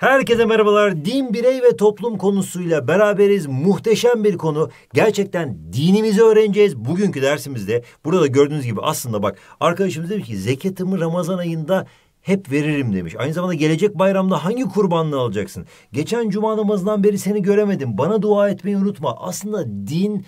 Herkese merhabalar. Din, birey ve toplum konusuyla beraberiz. Muhteşem bir konu. Gerçekten dinimizi öğreneceğiz bugünkü dersimizde. Burada gördüğünüz gibi aslında bak arkadaşımız demiş ki zekatımı Ramazan ayında hep veririm demiş. Aynı zamanda gelecek bayramda hangi kurbanını alacaksın? Geçen cuma namazından beri seni göremedim. Bana dua etmeyi unutma. Aslında din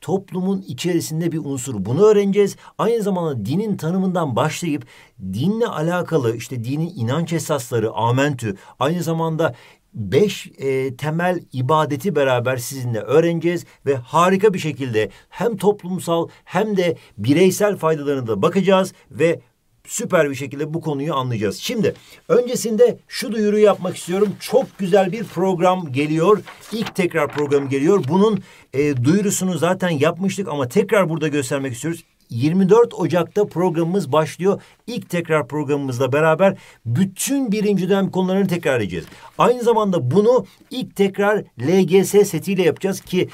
toplumun içerisinde bir unsur. Bunu öğreneceğiz. Aynı zamanda dinin tanımından başlayıp dinle alakalı işte dinin inanç esasları, amentü, aynı zamanda beş e, temel ibadeti beraber sizinle öğreneceğiz ve harika bir şekilde hem toplumsal hem de bireysel faydalarına da bakacağız ve süper bir şekilde bu konuyu anlayacağız. Şimdi öncesinde şu duyuru yapmak istiyorum. Çok güzel bir program geliyor. İlk tekrar program geliyor. Bunun e, duyurusunu zaten yapmıştık ama tekrar burada göstermek istiyoruz. 24 Ocak'ta programımız başlıyor. İlk tekrar programımızla beraber bütün birinci dönem konularını tekrar edeceğiz. Aynı zamanda bunu ilk tekrar LGS setiyle yapacağız ki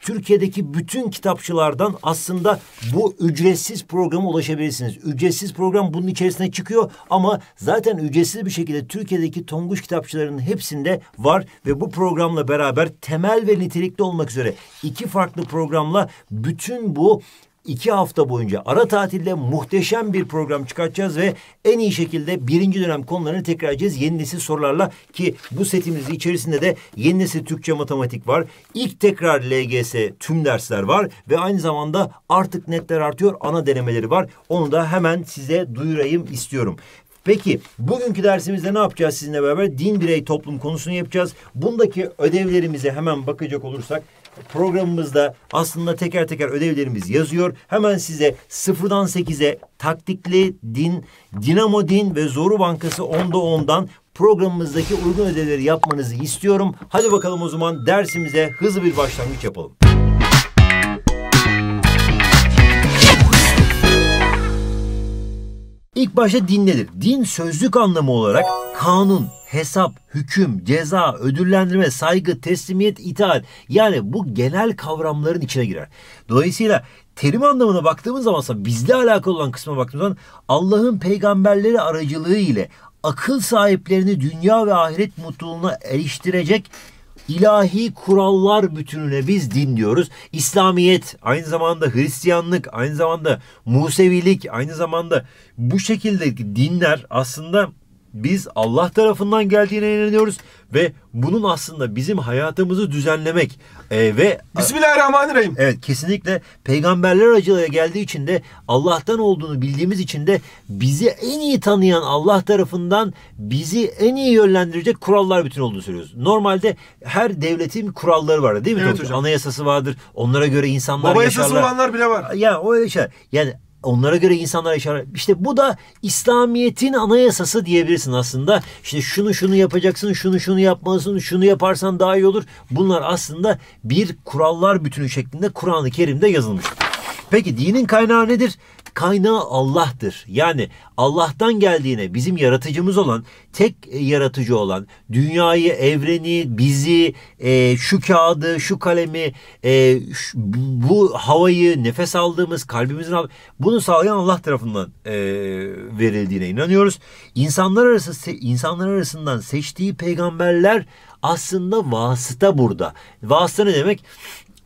Türkiye'deki bütün kitapçılardan aslında bu ücretsiz programa ulaşabilirsiniz. Ücretsiz program bunun içerisine çıkıyor ama zaten ücretsiz bir şekilde Türkiye'deki Tonguç kitapçılarının hepsinde var ve bu programla beraber temel ve nitelikli olmak üzere iki farklı programla bütün bu iki hafta boyunca ara tatilde muhteşem bir program çıkartacağız ve en iyi şekilde birinci dönem konularını tekrar edeceğiz. Yeni nesil sorularla ki bu setimiz içerisinde de yeni nesil Türkçe matematik var. İlk tekrar LGS tüm dersler var ve aynı zamanda artık netler artıyor ana denemeleri var. Onu da hemen size duyurayım istiyorum. Peki bugünkü dersimizde ne yapacağız sizinle beraber? Din birey toplum konusunu yapacağız. Bundaki ödevlerimize hemen bakacak olursak programımızda aslında teker teker ödevlerimiz yazıyor. Hemen size sıfırdan sekize taktikli din, dinamo din ve zoru bankası onda ondan programımızdaki uygun ödevleri yapmanızı istiyorum. Hadi bakalım o zaman dersimize hızlı bir başlangıç yapalım. İlk başta din nedir? Din sözlük anlamı olarak kanun, hesap, hüküm, ceza, ödüllendirme, saygı, teslimiyet, itaat. Yani bu genel kavramların içine girer. Dolayısıyla terim anlamına baktığımız zaman bizle alakalı olan kısma baktığımız zaman Allah'ın peygamberleri aracılığı ile akıl sahiplerini dünya ve ahiret mutluluğuna eriştirecek ilahi kurallar bütününe biz din diyoruz. İslamiyet, aynı zamanda Hristiyanlık, aynı zamanda Musevilik, aynı zamanda bu şekildeki dinler aslında biz Allah tarafından geldiğine inanıyoruz ve bunun aslında bizim hayatımızı düzenlemek e, ve Bismillahirrahmanirrahim. Evet kesinlikle peygamberler aracılığıyla geldiği için de Allah'tan olduğunu bildiğimiz için de bizi en iyi tanıyan Allah tarafından bizi en iyi yönlendirecek kurallar bütün olduğunu söylüyoruz. Normalde her devletin kuralları var değil mi? Evet hocam. Anayasası vardır. Onlara göre insanlar Baba yaşarlar. Baba yasası olanlar bile var. Ya o şey. Yani onlara göre insanlar işaret. İşte bu da İslamiyet'in anayasası diyebilirsin aslında. İşte şunu şunu yapacaksın, şunu şunu yapmalısın, şunu yaparsan daha iyi olur. Bunlar aslında bir kurallar bütünü şeklinde Kur'an-ı Kerim'de yazılmış. Peki dinin kaynağı nedir? kaynağı Allah'tır. Yani Allah'tan geldiğine bizim yaratıcımız olan, tek e, yaratıcı olan dünyayı, evreni, bizi, e, şu kağıdı, şu kalemi, e, şu, bu havayı, nefes aldığımız, kalbimizin bunu sağlayan Allah tarafından e, verildiğine inanıyoruz. İnsanlar arası insanlar arasından seçtiği peygamberler aslında vasıta burada. Vasıta ne demek?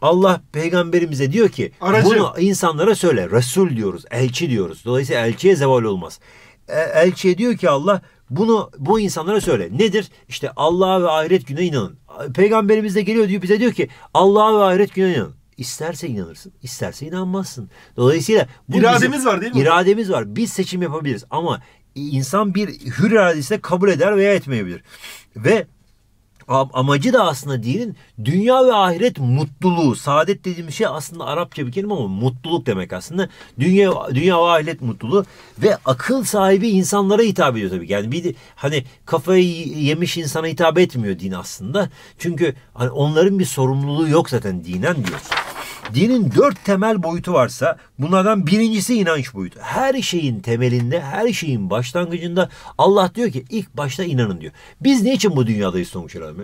Allah peygamberimize diyor ki Aracı. bunu insanlara söyle. Resul diyoruz, elçi diyoruz. Dolayısıyla elçiye zeval olmaz. E, elçiye diyor ki Allah bunu bu insanlara söyle. Nedir? İşte Allah'a ve ahiret gününe inanın. Peygamberimiz de geliyor diyor bize diyor ki Allah'a ve ahiret gününe inanın. İsterse inanırsın, isterse inanmazsın. Dolayısıyla bu irademiz bizim, var değil mi? İrademiz var. Biz seçim yapabiliriz ama insan bir hür iradesine kabul eder veya etmeyebilir. Ve amacı da aslında dinin dünya ve ahiret mutluluğu. Saadet dediğim şey aslında Arapça bir kelime ama mutluluk demek aslında. Dünya dünya ve ahiret mutluluğu ve akıl sahibi insanlara hitap ediyor tabii. Yani bir hani kafayı yemiş insana hitap etmiyor din aslında. Çünkü hani onların bir sorumluluğu yok zaten dinen diyorsun. Dinin dört temel boyutu varsa bunlardan birincisi inanç boyutu. Her şeyin temelinde, her şeyin başlangıcında Allah diyor ki ilk başta inanın diyor. Biz niçin bu dünyadayız sonuç olarak?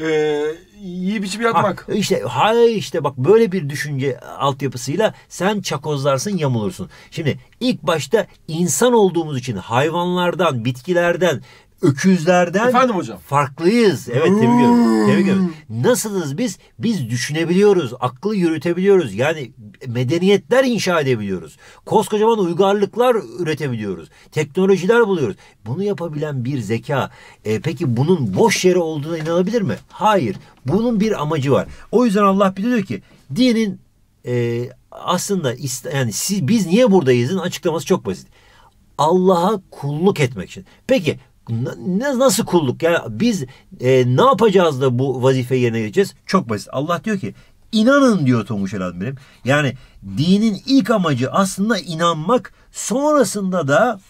Ee, yiyip içip yatmak. Ha, işte hay işte bak böyle bir düşünce altyapısıyla sen çakozlarsın yamulursun. Şimdi ilk başta insan olduğumuz için hayvanlardan, bitkilerden, öküzlerden Efendim hocam. farklıyız. Evet Tebrik ederim. Hmm. Tebrik Nasılız biz? Biz düşünebiliyoruz. Aklı yürütebiliyoruz. Yani medeniyetler inşa edebiliyoruz. Koskocaman uygarlıklar üretebiliyoruz. Teknolojiler buluyoruz. Bunu yapabilen bir zeka. E, peki bunun boş yere olduğuna inanabilir mi? Hayır. Bunun bir amacı var. O yüzden Allah biliyor ki dinin e, aslında yani siz, biz niye buradayızın açıklaması çok basit. Allah'a kulluk etmek için. Peki nasıl kulluk? Yani biz e, ne yapacağız da bu vazifeyi yerine geçeceğiz? Çok basit. Allah diyor ki inanın diyor Tomuş Elhan Yani dinin ilk amacı aslında inanmak sonrasında da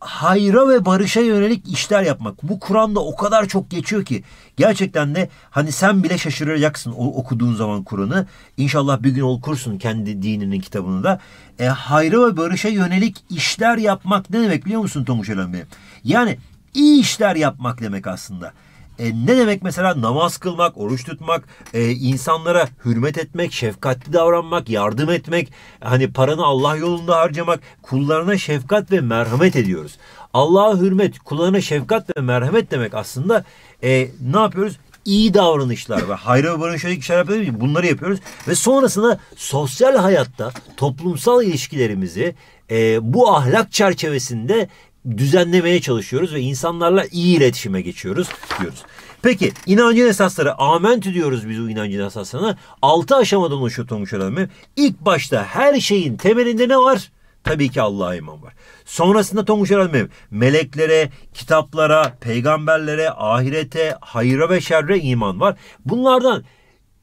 hayra ve barışa yönelik işler yapmak. Bu Kur'an'da o kadar çok geçiyor ki gerçekten de hani sen bile şaşıracaksın o, okuduğun zaman Kur'an'ı. İnşallah bir gün okursun kendi dininin kitabını da. E, hayra ve barışa yönelik işler yapmak ne demek biliyor musun Tomuş Elhan Bey? Yani iyi işler yapmak demek aslında. E, ne demek mesela namaz kılmak, oruç tutmak, e, insanlara hürmet etmek, şefkatli davranmak, yardım etmek, hani paranı Allah yolunda harcamak, kullarına şefkat ve merhamet ediyoruz. Allah'a hürmet, kullarına şefkat ve merhamet demek aslında e, ne yapıyoruz? İyi davranışlar ve hayra ve barışa işler yapıyoruz. Bunları yapıyoruz ve sonrasında sosyal hayatta toplumsal ilişkilerimizi e, bu ahlak çerçevesinde düzenlemeye çalışıyoruz ve insanlarla iyi iletişime geçiyoruz diyoruz. Peki inancın esasları amentü diyoruz biz bu inancın esaslarına. Altı aşamadan oluşturulmuş önemli. İlk başta her şeyin temelinde ne var? Tabii ki Allah'a iman var. Sonrasında Tonguç Eralmev meleklere, kitaplara, peygamberlere, ahirete, hayra ve şerre iman var. Bunlardan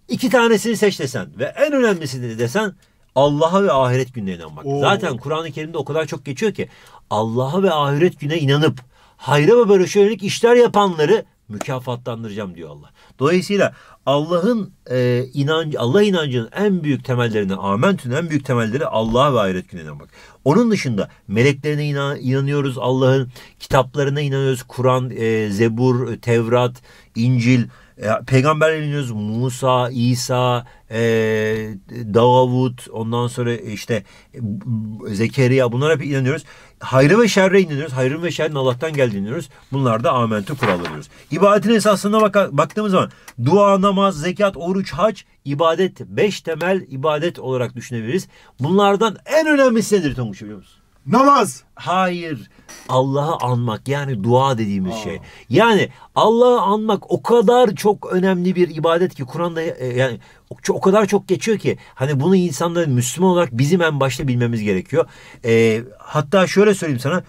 iki tanesini seç desen ve en önemlisini desen Allah'a ve ahiret gününe inanmak. Oo. Zaten Kur'an-ı Kerim'de o kadar çok geçiyor ki Allah'a ve ahiret güne inanıp hayra ve barışa yönelik işler yapanları mükafatlandıracağım diyor Allah. Dolayısıyla Allah'ın e, inancı, Allah inancının en büyük temellerine, amentün en büyük temelleri Allah'a ve ahiret gününe inanmak. Onun dışında meleklerine inan, inanıyoruz Allah'ın, kitaplarına inanıyoruz. Kur'an, e, Zebur, Tevrat, İncil, e, peygamberleri dinliyoruz. Musa, İsa, e, Davut, ondan sonra e, işte e, Zekeriya bunlara hep inanıyoruz. Hayrı ve şerre inanıyoruz. Hayrın ve şerrin Allah'tan geldiğini inanıyoruz. Bunlar da amentü kuralları diyoruz. İbadetin esasına bak baktığımız zaman dua, namaz, zekat, oruç, hac, ibadet. Beş temel ibadet olarak düşünebiliriz. Bunlardan en önemlisi nedir Tonguç biliyor musun? Namaz. Hayır. Allah'ı anmak yani dua dediğimiz Aa. şey. Yani Allah'ı anmak o kadar çok önemli bir ibadet ki Kur'an'da e, yani o kadar çok geçiyor ki hani bunu insanların Müslüman olarak bizim en başta bilmemiz gerekiyor. E, hatta şöyle söyleyeyim sana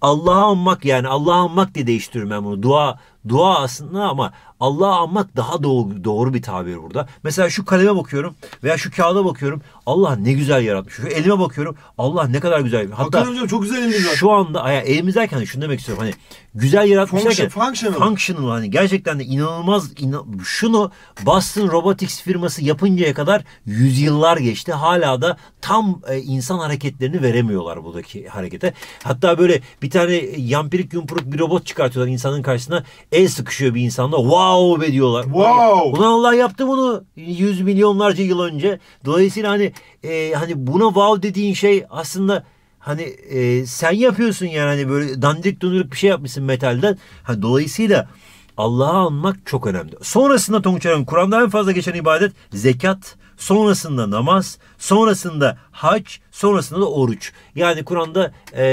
Allah'a anmak yani Allah'a anmak diye değiştiriyorum ben bunu. Dua dua aslında ama Allah'a anmak daha doğru, doğru bir tabir burada. Mesela şu kaleme bakıyorum veya şu kağıda bakıyorum. Allah ne güzel yaratmış. Şu elime bakıyorum. Allah ne kadar güzel. Hatta Bakalım, çok güzel elimiz Şu anda aya elimiz derken hani şunu demek istiyorum. Hani güzel yaratmış Function, derken functional. functional hani gerçekten de inanılmaz inan, şunu Boston Robotics firması çalışması yapıncaya kadar yüzyıllar geçti. Hala da tam e, insan hareketlerini veremiyorlar buradaki harekete. Hatta böyle bir tane yampirik yumpuruk bir robot çıkartıyorlar insanın karşısına. El sıkışıyor bir insanla. Wow be diyorlar. Wow. Ulan Allah yaptı bunu yüz milyonlarca yıl önce. Dolayısıyla hani e, hani buna wow dediğin şey aslında hani e, sen yapıyorsun yani hani böyle dandik dönürük bir şey yapmışsın metalden. Hani dolayısıyla Allah'ı anmak çok önemli. Sonrasında Tonguç Kur'an'da en fazla geçen ibadet zekat, sonrasında namaz, sonrasında hac, sonrasında da oruç. Yani Kur'an'da e,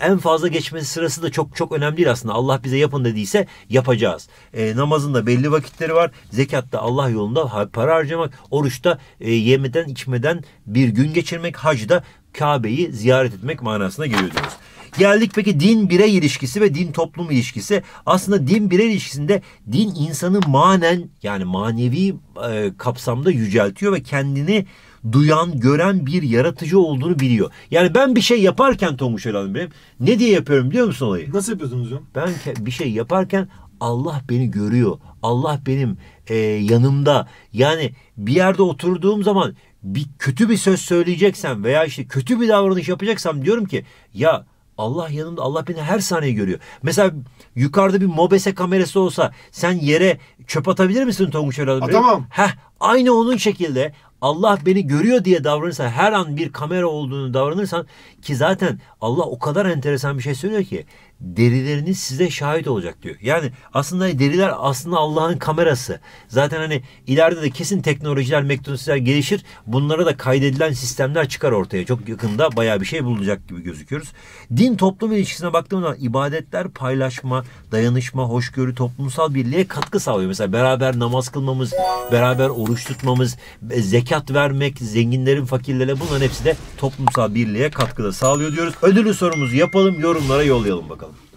en fazla geçmesi sırası da çok çok önemli değil aslında. Allah bize yapın dediyse yapacağız. E, namazın da belli vakitleri var. Zekatta Allah yolunda para harcamak, oruçta e, yemeden içmeden bir gün geçirmek, hacda Kabe'yi ziyaret etmek manasına geliyordunuz. Geldik peki din birey ilişkisi ve din toplum ilişkisi. Aslında din birey ilişkisinde din insanı manen yani manevi e, kapsamda yüceltiyor ve kendini duyan, gören bir yaratıcı olduğunu biliyor. Yani ben bir şey yaparken Tonguç Hanım benim ne diye yapıyorum biliyor musun olayı? Nasıl yapıyorsunuz hocam? Ben bir şey yaparken Allah beni görüyor. Allah benim e, yanımda. Yani bir yerde oturduğum zaman bir kötü bir söz söyleyeceksem veya işte kötü bir davranış yapacaksam diyorum ki ya Allah yanımda Allah beni her saniye görüyor. Mesela yukarıda bir mobese kamerası olsa sen yere çöp atabilir misin Tonguç Atamam. Heh Aynı onun şekilde Allah beni görüyor diye davranırsan her an bir kamera olduğunu davranırsan ki zaten Allah o kadar enteresan bir şey söylüyor ki derileriniz size şahit olacak diyor. Yani aslında deriler aslında Allah'ın kamerası. Zaten hani ileride de kesin teknolojiler, meknolojiler gelişir. Bunlara da kaydedilen sistemler çıkar ortaya. Çok yakında bayağı bir şey bulunacak gibi gözüküyoruz. Din toplum ilişkisine baktığım zaman ibadetler paylaşma, dayanışma, hoşgörü, toplumsal birliğe katkı sağlıyor. Mesela beraber namaz kılmamız, beraber oruç tutmamız, e, zekat vermek, zenginlerin fakirlere bunların hepsi de toplumsal birliğe katkıda sağlıyor diyoruz. Ödülü sorumuzu yapalım, yorumlara yollayalım bakalım.